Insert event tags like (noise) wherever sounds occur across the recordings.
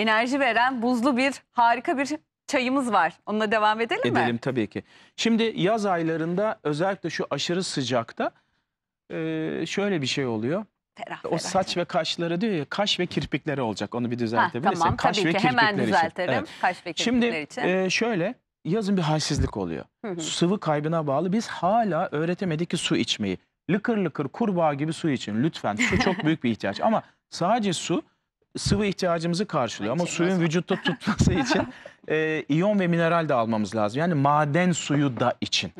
enerji veren buzlu bir harika bir çayımız var. Onunla devam edelim, edelim mi? Edelim tabii ki. Şimdi yaz aylarında özellikle şu aşırı sıcakta e, şöyle bir şey oluyor. Ferah, o saç ve kaşları diyor ya kaş ve kirpikleri olacak onu bir düzeltebilirsin. Tamam kaş tabii ki hemen düzelterim için. Evet. kaş ve kirpikleri Şimdi, için. Şimdi e, şöyle yazın bir halsizlik oluyor. Hı hı. Sıvı kaybına bağlı biz hala öğretemedik ki su içmeyi. Lıkır lıkır kurbağa gibi su için lütfen su çok (laughs) büyük bir ihtiyaç ama sadece su sıvı ihtiyacımızı karşılıyor. Ama suyun vücutta tutması için (laughs) e, iyon ve mineral de almamız lazım. Yani maden suyu da için.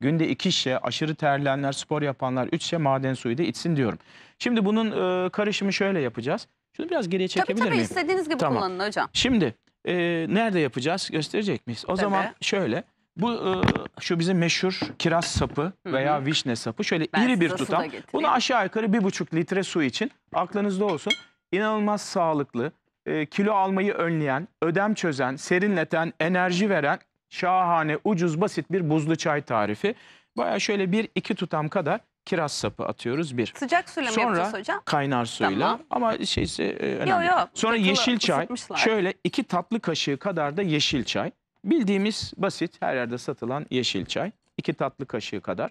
Günde iki şişe aşırı terlenenler, spor yapanlar üç şişe maden suyu da içsin diyorum. Şimdi bunun e, karışımı şöyle yapacağız. Şunu biraz geriye Tabii çekebilir tabii miyim? istediğiniz gibi Tamam. kullanın hocam. Şimdi e, nerede yapacağız gösterecek miyiz? O Tabii. zaman şöyle bu e, şu bizim meşhur kiraz sapı veya vişne sapı şöyle Ben iri bir tutam. Bunu aşağı yukarı bir buçuk litre su için aklınızda olsun inanılmaz sağlıklı, e, kilo almayı önleyen, ödem çözen, serinleten, enerji veren şahane, ucuz, basit bir buzlu çay tarifi. Baya şöyle bir iki tutam kadar kiraz sapı atıyoruz bir. Sıcak suyla Sonra mı yapacağız hocam? kaynar suyla Tamam. ama şeyse e, önemli. Yo, yo, Sonra ısıtılı- yeşil çay. ısıtmışlar. Şöyle iki tatlı kaşığı kadar da yeşil çay. Bildiğimiz basit her yerde satılan yeşil çay. iki tatlı kaşığı kadar.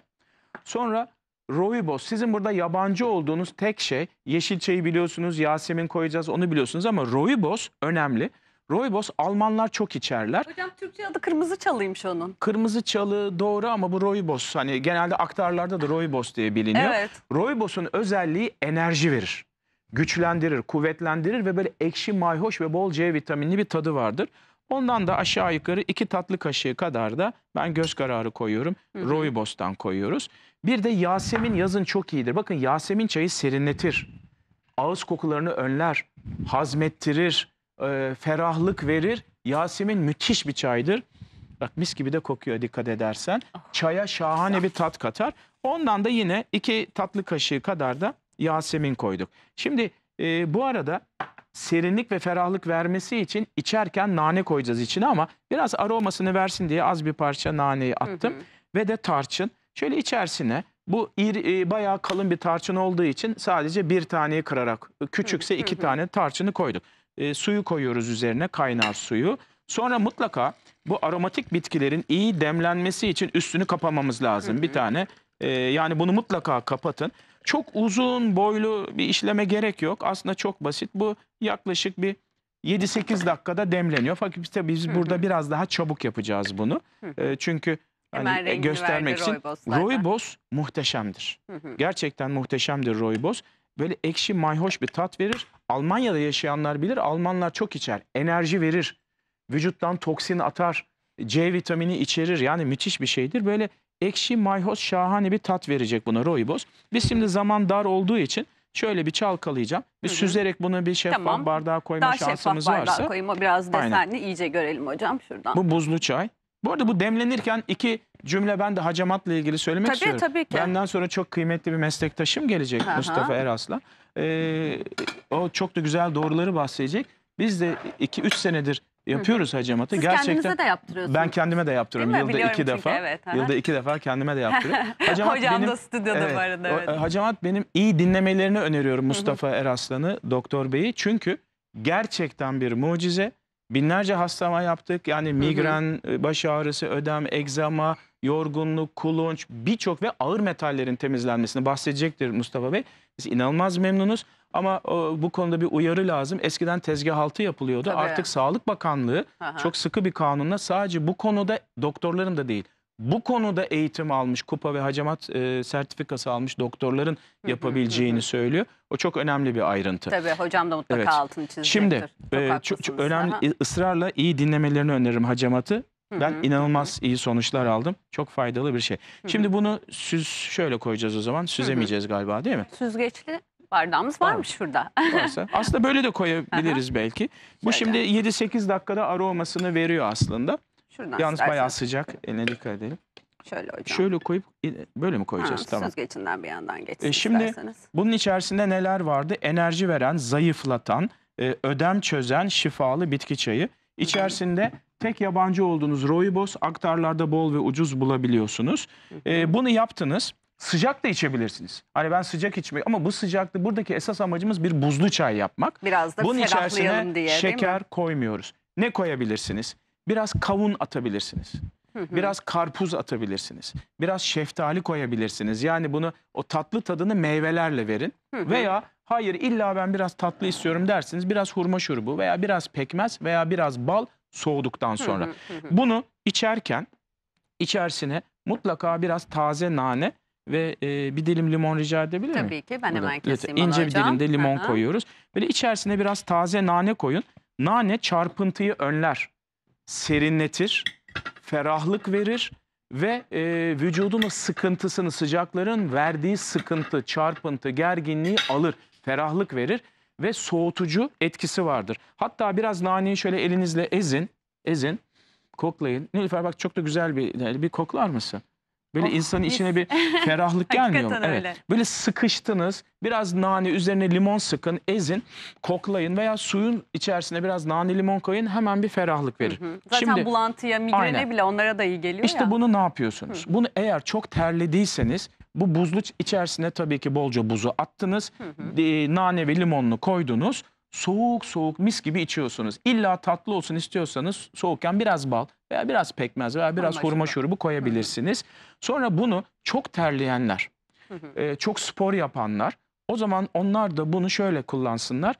Sonra Roibos sizin burada yabancı olduğunuz tek şey yeşil Yeşilçay'ı biliyorsunuz, Yasemin koyacağız onu biliyorsunuz ama Roibos önemli. Roibos Almanlar çok içerler. Hocam Türkçe adı kırmızı çalıymış onun. Kırmızı çalı doğru ama bu Roibos hani genelde aktarlarda da Roibos diye biliniyor. Evet. Roibos'un özelliği enerji verir. Güçlendirir, kuvvetlendirir ve böyle ekşi, mayhoş ve bol C vitaminli bir tadı vardır. Ondan da aşağı yukarı iki tatlı kaşığı kadar da ben göz kararı koyuyorum. Rooibos'tan koyuyoruz. Bir de Yasemin yazın çok iyidir. Bakın Yasemin çayı serinletir. Ağız kokularını önler. Hazmettirir. E, ferahlık verir. Yasemin müthiş bir çaydır. Bak mis gibi de kokuyor dikkat edersen. Ah, Çaya şahane bir tat katar. Ondan da yine iki tatlı kaşığı kadar da Yasemin koyduk. Şimdi e, bu arada serinlik ve ferahlık vermesi için içerken nane koyacağız içine ama biraz aromasını versin diye az bir parça naneyi attım. Hı hı. Ve de tarçın. Şöyle içerisine bu ir, e, bayağı kalın bir tarçın olduğu için sadece bir taneyi kırarak e, küçükse iki tane tarçını koyduk. E, suyu koyuyoruz üzerine kaynar suyu. Sonra mutlaka bu aromatik bitkilerin iyi demlenmesi için üstünü kapamamız lazım. bir tane e, yani bunu mutlaka kapatın. Çok uzun boylu bir işleme gerek yok. Aslında çok basit. Bu yaklaşık bir 7-8 dakikada demleniyor. Fakat işte biz burada hı hı. biraz daha çabuk yapacağız bunu. E, çünkü hani Hemen e, göstermek için rooibos muhteşemdir. Hı hı. Gerçekten muhteşemdir rooibos. Böyle ekşi mayhoş bir tat verir. Almanya'da yaşayanlar bilir. Almanlar çok içer. Enerji verir. Vücuttan toksin atar. C vitamini içerir. Yani müthiş bir şeydir. Böyle ekşi mayhoş şahane bir tat verecek buna rooibos. Biz şimdi zaman dar olduğu için şöyle bir çalkalayacağım. Bir Hı -hı. süzerek bunu bir şeffaf tamam. bardağa koyma Daha şansımız şeffaf varsa. bardağa biraz desenli aynen. iyice görelim hocam şuradan. Bu buzlu çay. Bu arada bu demlenirken iki cümle ben de hacamatla ilgili söylemek tabii, istiyorum. Tabii ki. Benden sonra çok kıymetli bir meslektaşım gelecek Aha. Mustafa Eras'la. Ee, o çok da güzel doğruları bahsedecek. Biz de 2-3 senedir yapıyoruz hacamatı. Siz Gerçekten, kendinize de yaptırıyorsunuz. Ben kendime de yaptırıyorum. Yılda Biliyorum iki çünkü, defa. Evet, yılda iki defa kendime de yaptırıyorum. Hacamat (laughs) Hocam benim, da stüdyoda evet, bu Evet. E, Hacamat benim iyi dinlemelerini öneriyorum Mustafa Eraslan'ı, Doktor Bey'i. Çünkü gerçekten bir mucize. Binlerce hastama yaptık. Yani migren, e, baş ağrısı, ödem, egzama, yorgunluk, kulunç birçok ve ağır metallerin temizlenmesini bahsedecektir Mustafa Bey. Biz inanılmaz memnunuz. Ama e, bu konuda bir uyarı lazım. Eskiden tezgah altı yapılıyordu. Tabii. Artık Sağlık Bakanlığı Aha. çok sıkı bir kanunla sadece bu konuda doktorların da değil bu konuda eğitim almış, kupa ve hacamat e, sertifikası almış doktorların yapabileceğini söylüyor. O çok önemli bir ayrıntı. Tabii hocam da mutlaka evet. altını çizecektir. Şimdi e, çok, çok önemli Aha. E, ısrarla iyi dinlemelerini öneririm hacamatı. Ben hı hı, inanılmaz hı. iyi sonuçlar aldım. Çok faydalı bir şey. Hı hı. Şimdi bunu süz şöyle koyacağız o zaman. Süzemeyeceğiz hı hı. galiba değil mi? Süzgeçli Bardağımız varmış şurada. Varsa. (laughs) Aslında böyle de koyabiliriz belki. Bu şimdi 7-8 dakikada aromasını veriyor aslında. Şuradan Yalnız istersen. bayağı sıcak. Eline dikkat edelim. Şöyle hocam. Şöyle koyup böyle mi koyacağız? Ha, tamam. Süzgecinden bir yandan geçsin E, şimdi isterseniz. bunun içerisinde neler vardı? Enerji veren, zayıflatan, e, ödem çözen şifalı bitki çayı. İçerisinde tek yabancı olduğunuz rooibos aktarlarda bol ve ucuz bulabiliyorsunuz. E, bunu yaptınız. Sıcak da içebilirsiniz. Hani ben sıcak içmek ama bu sıcaklığı buradaki esas amacımız bir buzlu çay yapmak. Biraz da Bunun içerisine diye, şeker koymuyoruz. Ne koyabilirsiniz? Biraz kavun atabilirsiniz. Biraz karpuz atabilirsiniz. Biraz şeftali koyabilirsiniz. Yani bunu o tatlı tadını meyvelerle verin. veya hayır illa ben biraz tatlı istiyorum dersiniz. Biraz hurma şurubu veya biraz pekmez veya biraz bal soğuduktan sonra. Bunu içerken içerisine mutlaka biraz taze nane ve e, bir dilim limon rica edebilir miyim? Tabii ki ben hemen Burada. keseyim İnce bir dilimde limon Aha. koyuyoruz. Böyle içerisine biraz taze nane koyun. Nane çarpıntıyı önler, serinletir, ferahlık verir ve e, vücudun sıkıntısını, sıcakların verdiği sıkıntı, çarpıntı, gerginliği alır, ferahlık verir ve soğutucu etkisi vardır. Hatta biraz naneyi şöyle elinizle ezin, ezin, koklayın. Nilüfer bak çok da güzel bir, bir koklar mısın? Böyle oh, insanın mis. içine bir ferahlık (laughs) gelmiyor mu? Evet. Öyle. Böyle sıkıştınız. Biraz nane üzerine limon sıkın, ezin, koklayın veya suyun içerisine biraz nane limon koyun hemen bir ferahlık verir. Hı hı. Zaten Şimdi, bulantıya, migrene aynen. bile onlara da iyi geliyor işte ya. İşte bunu ne yapıyorsunuz? Hı. Bunu eğer çok terlediyseniz bu buzlu içerisine tabii ki bolca buzu attınız. Hı hı. E, nane ve limonunu koydunuz soğuk soğuk mis gibi içiyorsunuz. İlla tatlı olsun istiyorsanız soğukken biraz bal veya biraz pekmez veya biraz Anlaşıldı. hurma şurubu koyabilirsiniz. Sonra bunu çok terleyenler, çok spor yapanlar o zaman onlar da bunu şöyle kullansınlar.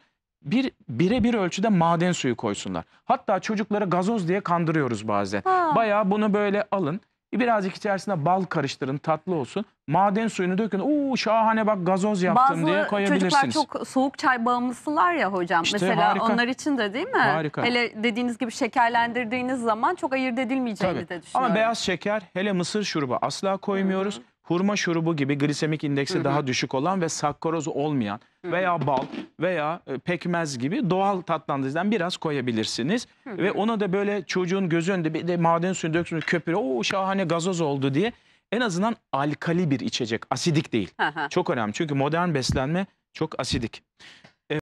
Bir birebir ölçüde maden suyu koysunlar. Hatta çocuklara gazoz diye kandırıyoruz bazen. Ha. Bayağı bunu böyle alın. E, birazcık içerisine bal karıştırın tatlı olsun. Maden suyunu dökün. Uuu şahane bak gazoz yaptım Bazı diye koyabilirsiniz. Bazı çocuklar çok soğuk çay bağımlısılar ya hocam. İşte Mesela harika. onlar için de değil mi? Harika. Hele dediğiniz gibi şekerlendirdiğiniz zaman çok ayırt edilmeyeceğini Tabii. de düşünüyorum. Ama beyaz şeker hele mısır şurubu asla koymuyoruz hurma şurubu gibi glisemik indeksi hı hı. daha düşük olan ve sakkaroz olmayan hı hı. veya bal veya e, pekmez gibi doğal tatlandırıcıdan biraz koyabilirsiniz. Hı hı. Ve ona da böyle çocuğun gözü önünde bir de maden suyu döksün köpüre o şahane gazoz oldu diye en azından alkali bir içecek asidik değil. Hı hı. Çok önemli çünkü modern beslenme çok asidik.